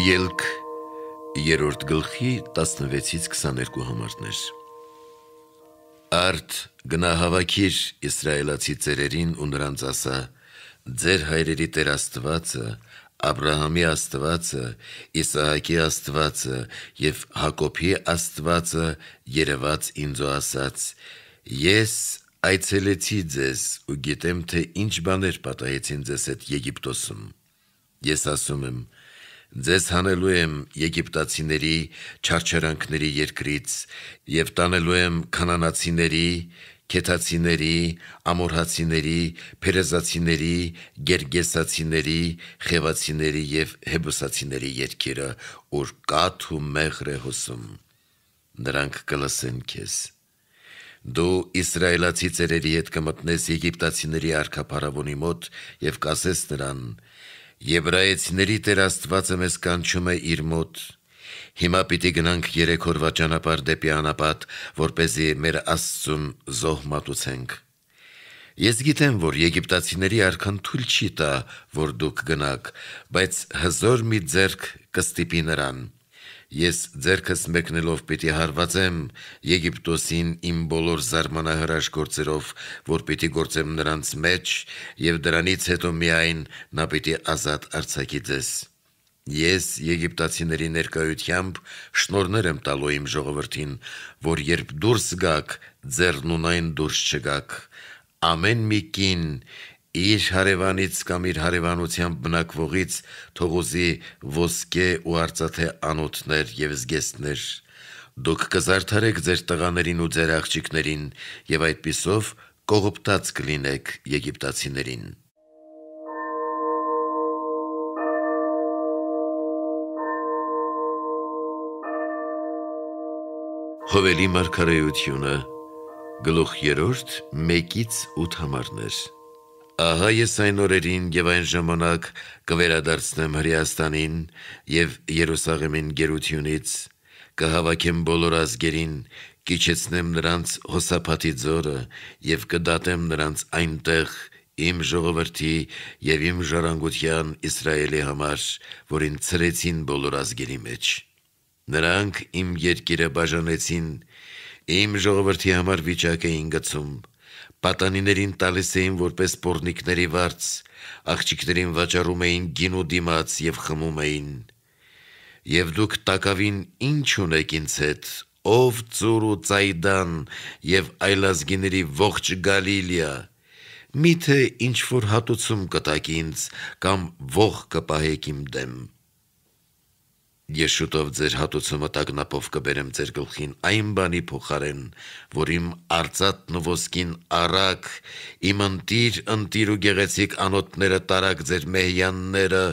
Ելք երրորդ գլխի 16-ից 22 համարներ։ Արդ գնահավաքիր իսրայելացի ծերերին ու նրանց ասա. Ձեր հայրերի Տեր Աստվածը, Աբ รา համի Աստվածը, Իսահակի Աստվածը եւ Հակոբի Աստվածը երևած ինձ ու ասաց. Ես այցելեցի ձեզ ու գիտեմ թե ինչ բաներ պատահեցին ձեզ այդ Եգիպտոսում։ Ես ասում եմ, Ձեզ հանելու եմ եգիպտացիների չարչարանքների երկրից եւ տանելու եմ կանանացիների, քեթացիների, ամորհացիների, փերեզացիների, գերգեսացիների, խևացիների եւ հեբուսացիների երկիրը, որ կաթ ու մեղր է հոսում։ Նրանք կլսեն քեզ դու իսրայելացի ծերերի հետ կմտնես եգիպտացիների արքա փարավոնի մոտ եւ կասես նրան Եբրայեցիների Տեր Աստվածը մեզ կանչում է իր մոտ։ Հիմա պիտի գնանք երեք օրվա ճանապարհ դեպի անապատ, որ เป զի մեր Աստծուն զոհ մատուցենք։ Ես գիտեմ, որ եգիպտացիների արքան թույլ չի տա, որ դուք գնաք, բայց հզոր մի ձեռք կստիպի նրան։ Ես ձերքս մեկնելով պիտի հարվածեմ Եգիպտոսին իմ բոլոր զարմանահրաշ գործերով, որ պիտի գործեմ նրանց մեջ, եւ դրանից հետո միայն նա պիտի ազատ արձակի ձեզ։ Ես եգիպտացիների ներկայությամբ շնորներ եմ տալու իմ ժողովրդին, որ երբ դուրս գաք, ձեռնունայն դուրս չգաք։ Ամեն մի կին իր հարևանից կամ իր հարևանությամբ բնակվողից թողուզի ոսկե ու արծաթե անոթներ եւ զգեստներ դուք կզարդարեք ձեր տղաներին ու ձեր աղջիկներին եւ այդ պիսով կողոպտած կլինեք եգիպտացիներին Հովելի մարգարեությունը գլուխ 3 1-ից 8 համարներ Ահա ես այն օրերին եւ այն ժամանակ կվերադարձնեմ Հրեաստանին եւ Երուսաղեմին գերությունից, կհավաքեմ բոլոր ազգերին, կիջեցնեմ նրանց հոսապատի ձորը եւ կդատեմ նրանց այնտեղ իմ ժողովրդի եւ իմ ժառանգության Իսրայելի համար, որին ծրեցին բոլոր ազգերի մեջ։ Նրանք իմ երկիրը բաժանեցին, իմ ժողովրդի համար վիճակ էին գցում, Պատանիներին տալիս էին որպես պորնիկների վարձ, աղջիկներին վաճառում էին գինու դիմաց եւ խմում էին։ Եվ դուք տակավին ինչ ունեք ինձ հետ, ով ծուր ու ծայդան եւ այլազգիների ողջ Գալիլիա։ Միթե ինչ որ հատուցում կտակ ինձ կամ ող կպահեք իմ դեմ։ Ես շուտով ձեր հատուցումը տագնապով կբերեմ ձեր գլխին այն բանի փոխարեն, որ իմ արծատն ու ոսկին առակ, իմ ընտիր, ընտիր ու գեղեցիկ անոտները տարակ ձեր մեհյանները,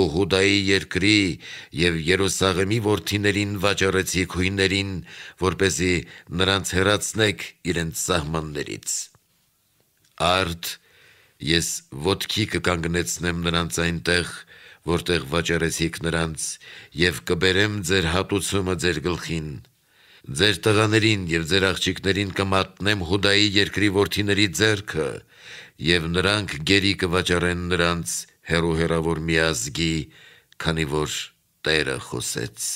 ու հուդայի երկրի և երուսաղեմի որդիներին վաճարեցիք հույներին, որպեսի նրանց հերացնեք իրենց սահմաններից։ Արդ ես ոտքի կկանգնեցնեմ նրանց այնտեղ, որ որտեղ վաճառեցիք նրանց, եւ կբերեմ ձեր հատուցումը ձեր գլխին։ Ձեր տղաներին եւ ձեր աղջիկներին կմատնեմ Հուդայի երկրի ворթիների ձեռքը, եւ նրանք գերի կվաճառեն նրանց հերո հերավոր միազգի, քանի որ Տերը խոսեց։